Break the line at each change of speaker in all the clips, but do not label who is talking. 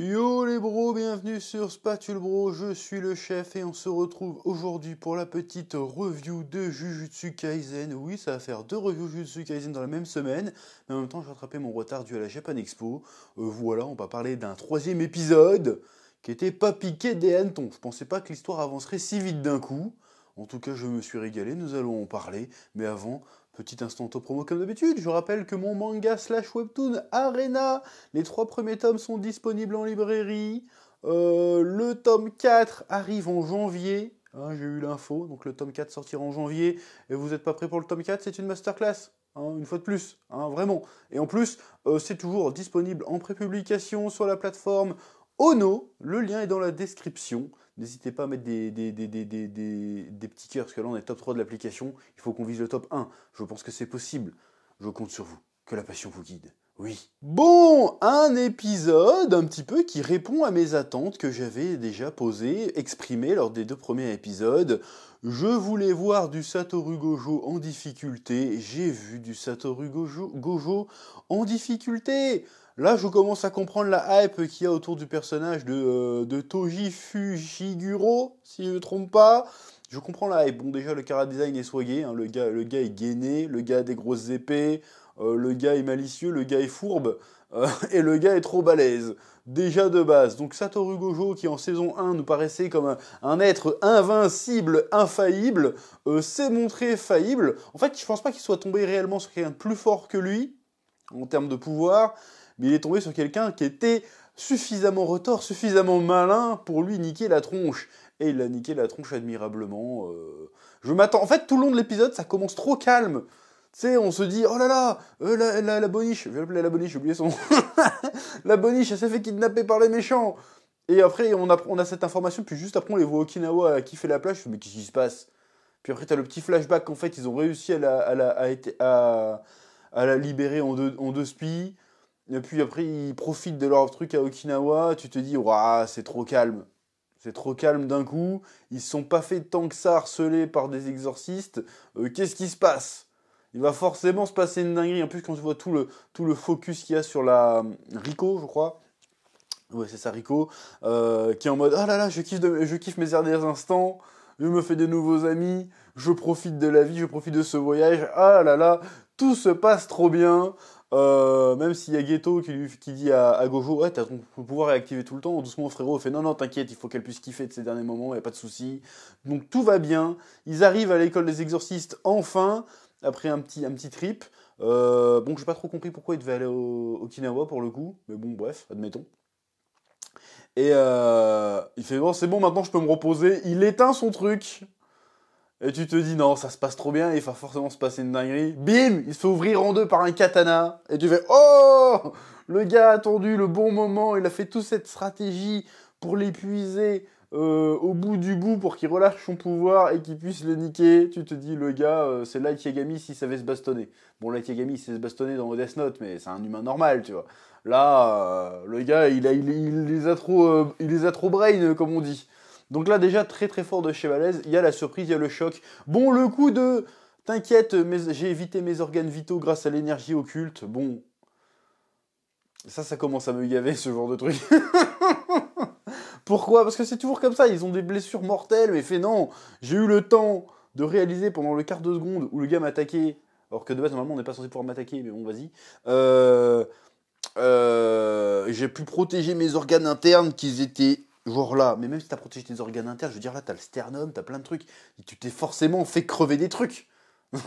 Yo les bros, bienvenue sur Spatule Bro, je suis le chef et on se retrouve aujourd'hui pour la petite review de Jujutsu Kaisen. Oui, ça va faire deux reviews Jujutsu Kaisen dans la même semaine, mais en même temps j'ai rattrapé mon retard dû à la Japan Expo. Euh, voilà, on va parler d'un troisième épisode qui était pas piqué des hannetons. Je pensais pas que l'histoire avancerait si vite d'un coup. En tout cas, je me suis régalé, nous allons en parler. Mais avant, petit instant au promo comme d'habitude. Je rappelle que mon manga slash webtoon Arena, les trois premiers tomes sont disponibles en librairie. Euh, le tome 4 arrive en janvier. Hein, j'ai eu l'info, donc le tome 4 sortira en janvier. Et vous n'êtes pas prêt pour le tome 4, c'est une masterclass. Hein, une fois de plus, hein, vraiment. Et en plus, euh, c'est toujours disponible en prépublication sur la plateforme Ono. Le lien est dans la description. N'hésitez pas à mettre des, des, des, des, petits cœurs, parce que là on est top 3 de l'application, il faut qu'on vise le top 1. Je pense que c'est possible. Je compte sur vous. Que la passion vous guide. Oui. Bon, un épisode un petit peu qui répond à mes attentes que j'avais déjà posées, exprimées lors des deux premiers épisodes. Je voulais voir du Satoru Gojo en difficulté, j'ai vu du Satoru Gojo en difficulté. Là, je commence à comprendre la hype qu'il y a autour du personnage euh, de, Toji Fujiguro, si je ne me trompe pas. Je comprends la hype. Bon, déjà, le cara design est soigné. Hein. le, gars, le gars est gainé, le gars a des grosses épées, euh, le gars est malicieux, le gars est fourbe, euh, et le gars est trop balèze. Déjà de base. Donc, Satoru Gojo, qui en saison 1 nous paraissait comme un, être invincible, infaillible, s'est montré faillible. En fait, je ne pense pas qu'il soit tombé réellement sur quelqu'un de plus fort que lui, en termes de pouvoir mais il est tombé sur quelqu'un qui était suffisamment retors, suffisamment malin pour lui niquer la tronche. Et il a niqué la tronche admirablement. Euh. Je m'attends. En fait, tout le long de l'épisode, ça commence trop calme. Tu sais, on se dit, oh là là, euh, la, la, la, boniche, je vais appeler la boniche, j'ai oublié son nom. la boniche, elle s'est fait kidnapper par les méchants. Et après, on a, cette information, puis juste après, on les voit Okinawa qui fait la plage. Je mais qu'est-ce qui se passe Puis après, t'as le petit flashback En fait, ils ont réussi à la, à la, libérer en en deux spies. Et puis après, ils profitent de leur truc à Okinawa. Tu te dis, waouh, c'est trop calme. C'est trop calme d'un coup. Ils sont pas fait tant que ça harceler par des exorcistes. Euh, qu'est-ce qui se passe Il va forcément se passer une dinguerie. En plus, quand tu vois tout le, tout le focus qu'il y a sur la euh, Rico, je crois. Ouais, c'est ça, Rico. Euh, qui est en mode, ah là là, je kiffe, je kiffe mes derniers instants. Je me fais de nouveaux amis. Je profite de la vie. Je profite de ce voyage. Ah là là, tout se passe trop bien. Euh, même s'il y a Ghetto qui, lui, qui dit à, Gojo Ouais, t'as pouvoir réactiver tout le temps. Doucement, frérot fait Non, non, t'inquiète, il faut qu'elle puisse kiffer de ces derniers moments, y a pas de souci. Donc tout va bien. Ils arrivent à l'école des exorcistes enfin, après un petit, un petit trip. Euh, bon, j'ai pas trop compris pourquoi il devait aller au Okinawa pour le coup, mais bon, bref, admettons. Et euh, il fait Bon, c'est bon, maintenant je peux me reposer. Il éteint son truc. Et tu te dis, non, ça se passe trop bien, il va forcément se passer une dinguerie. Bim Il se fait ouvrir en deux par un katana. Et tu fais, oh Le gars a attendu le bon moment, il a fait toute cette stratégie pour l'épuiser euh, au bout du bout pour qu'il relâche son pouvoir et qu'il puisse le niquer. Tu te dis, le gars, euh, c'est Light Yagami s'il savait se bastonner. Bon, Light Yagami, sait se bastonner dans Death Note, mais c'est un humain normal, tu vois. Là, euh, le gars, il, a, les a trop, il les a trop brain, comme on dit. Donc là déjà très très fort de chez il y a la surprise, il y a le choc. Bon le coup de T'inquiète, j'ai évité mes organes vitaux grâce à l'énergie occulte. Bon, ça, ça commence à me gaver ce genre de truc. Pourquoi Parce que c'est toujours comme ça, ils ont des blessures mortelles, mais fait non, j'ai eu le temps de réaliser pendant le quart de seconde où le gars m'attaquait, alors que de base normalement on n'est pas censé pouvoir m'attaquer, mais bon vas-y. Euh, euh, j'ai pu protéger mes organes internes qui étaient Genre là, mais même si t'as protégé tes organes internes, je veux dire là, t'as le sternum, t'as plein de trucs. tu t'es forcément fait crever des trucs.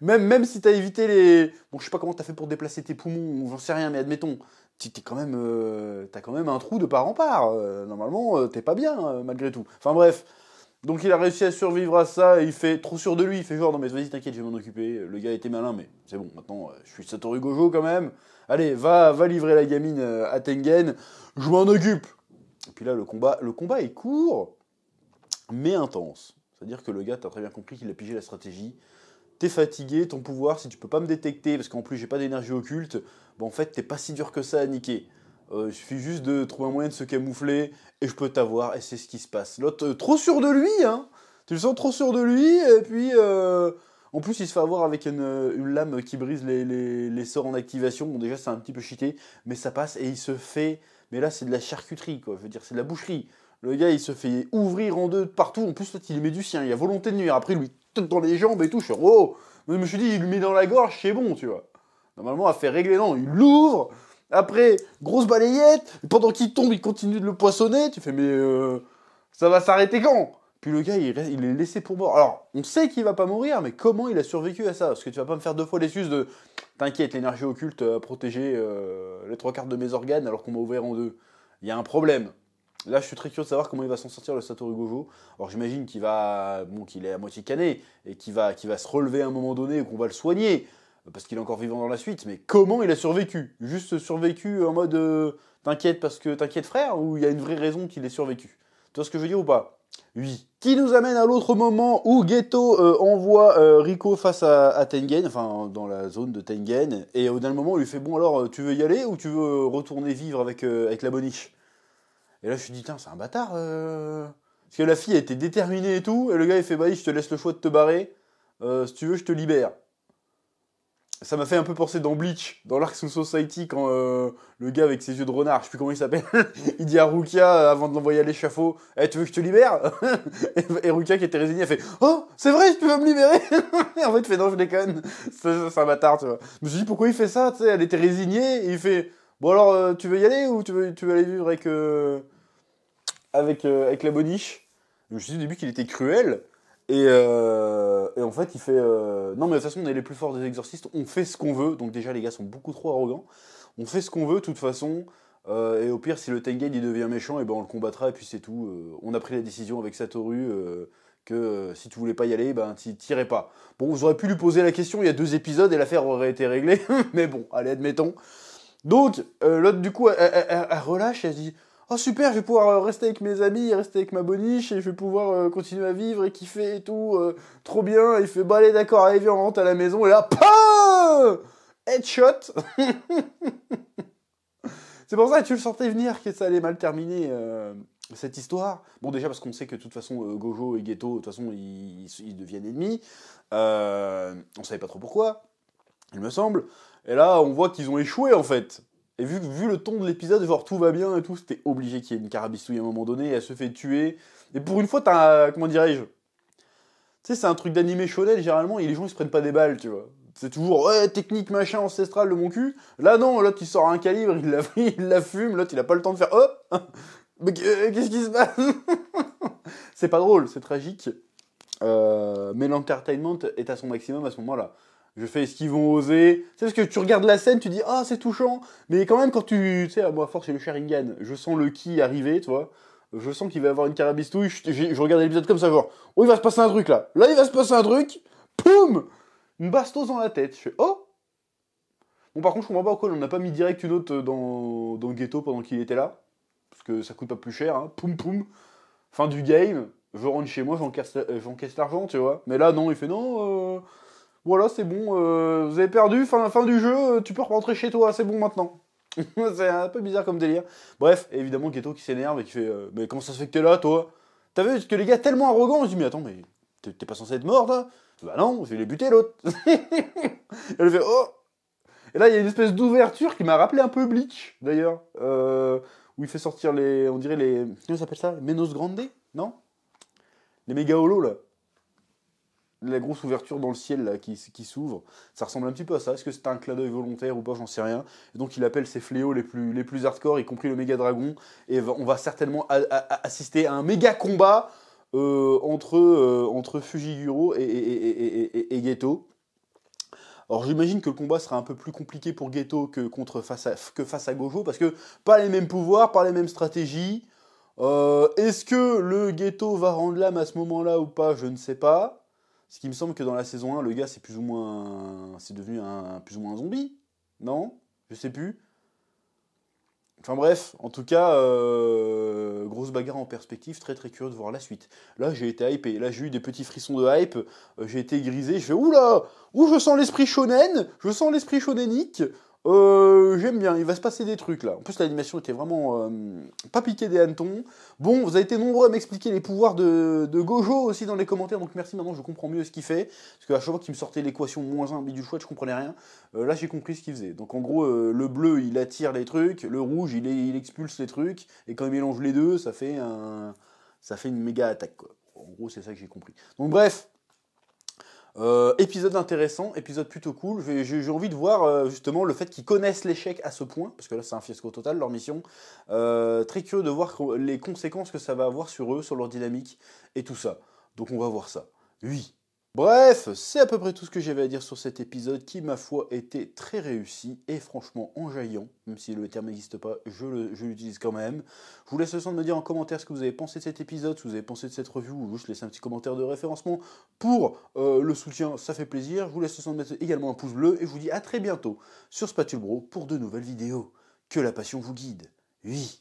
même, même si t'as évité les. Bon, je sais pas comment t'as fait pour déplacer tes poumons, j'en sais rien, mais admettons, t'es quand même. Euh, t'as quand même un trou de part en part. Euh, normalement, euh, t'es pas bien, malgré tout. Enfin bref. Donc il a réussi à survivre à ça, et il fait trop sûr de lui, il fait genre non mais vas-y t'inquiète, je vais m'en occuper, le gars était malin mais c'est bon, maintenant je suis Satoru Gojo quand même, allez va, va livrer la gamine à Tengen, je m'en occupe puis là, le combat, le combat est court, mais intense. C'est-à-dire que le gars, t'as très bien compris qu'il a pigé la stratégie. T'es fatigué, ton pouvoir, si tu peux pas me détecter, parce qu'en plus j'ai pas d'énergie occulte, bah en fait t'es pas si dur que ça à niquer. Euh, il suffit juste de trouver un moyen de se camoufler, et je peux t'avoir, et c'est ce qui se passe. L'autre, euh, trop sûr de lui, hein Tu le sens trop sûr de lui, et puis... Euh, en plus, il se fait avoir avec une, lame qui brise les, les sorts en activation. Bon, déjà, c'est un petit peu cheaté, mais ça passe, et il se fait mais là, c'est de la charcuterie, quoi. Je veux dire, c'est de la boucherie. Le gars, il se fait ouvrir en deux partout. En plus, là, il met du sien. Il a volonté de nuire. Après, il lui tente dans les jambes et tout. Je suis, oh Je me suis dit, il lui met dans la gorge, c'est bon, tu vois. Normalement, à faire régler, non. Il l'ouvre. Après, grosse balayette. pendant qu'il tombe, il continue de le poissonner. Tu fais, mais euh, ça va s'arrêter quand puis le gars, il, est laissé pour mort. Alors, on sait qu'il va pas mourir, mais comment il a survécu à ça Parce que tu vas pas me faire deux fois les l'excuse de T'inquiète, l'énergie occulte a protégé euh, les trois quarts de mes organes alors qu'on m'a ouvert en deux. Il y a un problème. Là, je suis très curieux de savoir comment il va s'en sortir le Satoru Gojo. Alors, j'imagine qu'il va, bon, qu'il est à moitié cané et qu'il va, qu'il va se relever à un moment donné et qu'on va le soigner euh, parce qu'il est encore vivant dans la suite. Mais comment il a survécu Juste survécu en mode euh, t'inquiète parce que t'inquiète frère ou il y a une vraie raison qu'il ait survécu Tu vois ce que je veux dire ou pas qui nous amène à l'autre moment où Ghetto euh, envoie euh, Rico face à, Tengen, enfin dans la zone de Tengen, et au dernier moment il lui fait bon alors euh, tu veux y aller ou tu veux retourner vivre avec, la boniche Et là je suis dit tiens c'est un bâtard. Parce que la fille était déterminée et tout, et le gars il fait bah je te laisse le choix de te barrer, si tu veux je te libère ça m'a fait un peu penser dans Bleach, dans l'Arc Society, quand euh, le gars avec ses yeux de renard, je sais plus comment il s'appelle, il dit à Rukia euh, avant de l'envoyer à l'échafaud Eh, tu veux que je te libère et, Rukia qui était résignée, a fait Oh, c'est vrai, tu veux me libérer et En fait, il fait Non, je déconne, c'est un bâtard, tu vois. Je me suis dit Pourquoi il fait ça Tu sais, elle était résignée, il fait Bon, alors, euh, tu veux y aller ou tu veux, tu veux aller vivre avec, avec, avec la boniche Je me suis dit au début qu'il était cruel, euh, et, en fait, il fait euh, Non, mais de toute façon, on est les plus forts des exorcistes, on fait ce qu'on veut. Donc, déjà, les gars sont beaucoup trop arrogants. On fait ce qu'on veut, de toute façon. Euh, et au pire, si le Tengen il devient méchant, et ben, on le combattra, et puis c'est tout. on a pris la décision avec Satoru que si tu voulais pas y aller, ben, t'irais pas. Bon, vous auriez pu lui poser la question il y a deux épisodes et l'affaire aurait été réglée. mais bon, allez, admettons. Donc, l'autre, du coup, elle, relâche, elle dit oh super, je vais pouvoir euh, rester avec mes amis, rester avec ma boniche, et je vais pouvoir euh, continuer à vivre et kiffer et tout, euh, trop bien. Il fait, bah d'accord, allez, on rentre à la maison, et là, PAU! Headshot C'est pour ça que tu le sentais venir que ça allait mal terminer cette histoire. Bon, déjà parce qu'on sait que de toute façon, Gojo et Ghetto, de toute façon, ils, deviennent ennemis. on savait pas trop pourquoi, il me semble. Et là, on voit qu'ils ont échoué en fait. Et vu, vu le ton de l'épisode, genre tout va bien et tout, c'était obligé qu'il y ait une carabistouille à un moment donné, et elle se fait tuer. Et pour une fois, t'as. Comment dirais-je Tu sais, c'est un truc d'animé shonen, généralement, et les gens ils se prennent pas des balles, tu vois. C'est toujours ouais, technique machin ancestrale de mon cul. Là non, l'autre il sort un calibre, il la, il la fume, l'autre il a pas le temps de faire oh Mais qu'est-ce qui se passe C'est pas drôle, c'est tragique. Euh, mais l'entertainment est à son maximum à ce moment-là je fais ce qu'ils vont oser. C'est parce que tu regardes la scène, tu dis ah c'est touchant, mais quand même quand tu, tu sais moi force c'est le Sharingan, je sens le qui arriver, tu vois. Je sens qu'il va avoir une carabistouille. Je, regarde l'épisode comme ça genre oh il va se passer un truc là, là il va se passer un truc, poum, une bastos dans la tête. Je fais oh. Bon par contre je comprends pas pourquoi on n'a pas mis direct une autre dans le ghetto pendant qu'il était là, parce que ça coûte pas plus cher, hein. poum poum. Fin du game, je rentre chez moi, j'encaisse euh, l'argent, tu vois. Mais là non, il fait non. Euh, voilà, c'est bon, euh, vous avez perdu, fin, fin du jeu, euh, tu peux rentrer chez toi, c'est bon maintenant. c'est un peu bizarre comme délire. Bref, évidemment, Ghetto qui s'énerve et qui fait euh, Mais comment ça se fait que t'es là, toi T'as vu que les gars tellement arrogants, se dit Mais attends, mais t'es pas censé être mort, là Bah non, je les buter l'autre. Elle fait Oh Et là, il y a une espèce d'ouverture qui m'a rappelé un peu Bleach, d'ailleurs, où il fait sortir les. On dirait les. Comment s'appelle ça Les Menos Grande Non Les méga holos, là la grosse ouverture dans le ciel là, qui, s'ouvre, ça ressemble un petit peu à ça. Est-ce que c'est un clin d'œil volontaire ou pas J'en sais rien. donc il appelle ses fléaux les plus, les plus hardcore, y compris le méga dragon. Et on va certainement assister à un méga combat euh, entre, euh, entre Fujiguro et, et, Ghetto. Alors j'imagine que le combat sera un peu plus compliqué pour Ghetto que, contre face à, que face à Gojo, parce que pas les mêmes pouvoirs, pas les mêmes stratégies. Euh, est-ce que le Ghetto va rendre l'âme à ce moment-là ou pas Je ne sais pas. Ce qui me semble que dans la saison 1, le gars, c'est plus ou moins. C'est devenu un plus ou moins un zombie. Non Je sais plus. Enfin bref, en tout cas, euh, grosse bagarre en perspective, très très curieux de voir la suite. Là, j'ai été hypé, là j'ai eu des petits frissons de hype, euh, j'ai été grisé, je fais oula, ouh je sens l'esprit shonen, je sens l'esprit shonenique, euh, J'aime bien, il va se passer des trucs là. En plus, l'animation était vraiment euh, pas piquée des hannetons. Bon, vous avez été nombreux à m'expliquer les pouvoirs de, Gojo aussi dans les commentaires, donc merci. Maintenant, je comprends mieux ce qu'il fait. Parce qu'à chaque fois qu'il me sortait l'équation moins 1 du chouette, je comprenais rien. Euh, là, j'ai compris ce qu'il faisait. Donc, en gros, euh, le bleu il attire les trucs, le rouge il, il expulse les trucs, et quand il mélange les deux, ça fait, un, ça fait une méga attaque quoi. En gros, c'est ça que j'ai compris. Donc, bref, euh, épisode intéressant, épisode plutôt cool. J'ai envie de voir euh, justement le fait qu'ils connaissent l'échec à ce point, parce que là c'est un fiasco total leur mission. Euh, très curieux de voir les conséquences que ça va avoir sur eux, sur leur dynamique et tout ça. Donc on va voir ça. Oui. Bref, c'est à peu près tout ce que j'avais à dire sur cet épisode qui, ma foi, était très réussi et franchement enjaillant, même si le terme n'existe pas, je l'utilise quand même. Je vous laisse le temps de me dire en commentaire ce que vous avez pensé de cet épisode, ce vous avez pensé de cette review, ou juste laisser un petit commentaire de référencement pour euh, le soutien, ça fait plaisir. Je vous laisse le temps de mettre également un pouce bleu et je vous dis à très bientôt sur Spatule Bro pour de nouvelles vidéos. Que la passion vous guide. Oui.